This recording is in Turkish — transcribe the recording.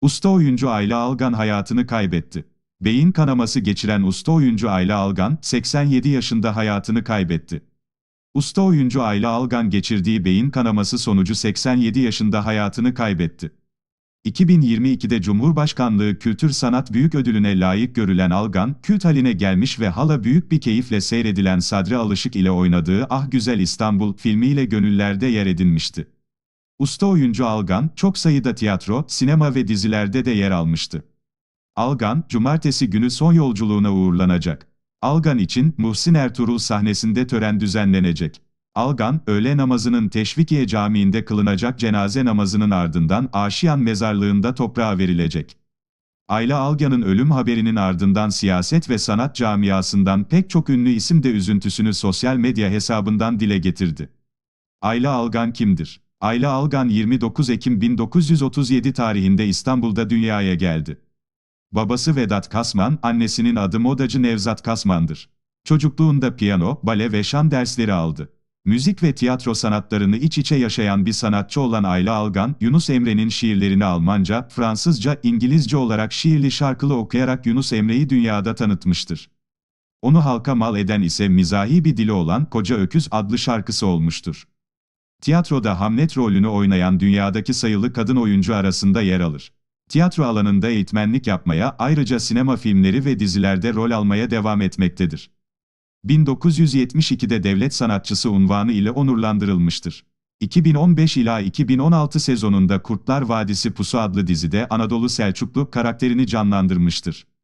Usta oyuncu Ayla Algan hayatını kaybetti. Beyin kanaması geçiren usta oyuncu Ayla Algan, 87 yaşında hayatını kaybetti. Usta oyuncu Ayla Algan geçirdiği beyin kanaması sonucu 87 yaşında hayatını kaybetti. 2022'de Cumhurbaşkanlığı Kültür Sanat Büyük Ödülü'ne layık görülen Algan, kült haline gelmiş ve hala büyük bir keyifle seyredilen Sadri Alışık ile oynadığı Ah Güzel İstanbul filmiyle gönüllerde yer edinmişti. Usta oyuncu Algan, çok sayıda tiyatro, sinema ve dizilerde de yer almıştı. Algan, cumartesi günü son yolculuğuna uğurlanacak. Algan için Muhsin Ertuğrul sahnesinde tören düzenlenecek. Algan, öğle namazının Teşvikiye Camii'nde kılınacak cenaze namazının ardından Aşiyan mezarlığında toprağa verilecek. Ayla Algan'ın ölüm haberinin ardından siyaset ve sanat camiasından pek çok ünlü isim de üzüntüsünü sosyal medya hesabından dile getirdi. Ayla Algan kimdir? Ayla Algan 29 Ekim 1937 tarihinde İstanbul'da dünyaya geldi. Babası Vedat Kasman, annesinin adı modacı Nevzat Kasman'dır. Çocukluğunda piyano, bale ve şan dersleri aldı. Müzik ve tiyatro sanatlarını iç içe yaşayan bir sanatçı olan Ayla Algan, Yunus Emre'nin şiirlerini Almanca, Fransızca, İngilizce olarak şiirli şarkılı okuyarak Yunus Emre'yi dünyada tanıtmıştır. Onu halka mal eden ise mizahi bir dili olan Koca Öküz adlı şarkısı olmuştur. Tiyatroda Hamlet rolünü oynayan dünyadaki sayılı kadın oyuncu arasında yer alır. Tiyatro alanında eğitmenlik yapmaya, ayrıca sinema filmleri ve dizilerde rol almaya devam etmektedir. 1972'de devlet sanatçısı unvanı ile onurlandırılmıştır. 2015 ila 2016 sezonunda Kurtlar Vadisi Pusu adlı dizide Anadolu Selçuklu karakterini canlandırmıştır.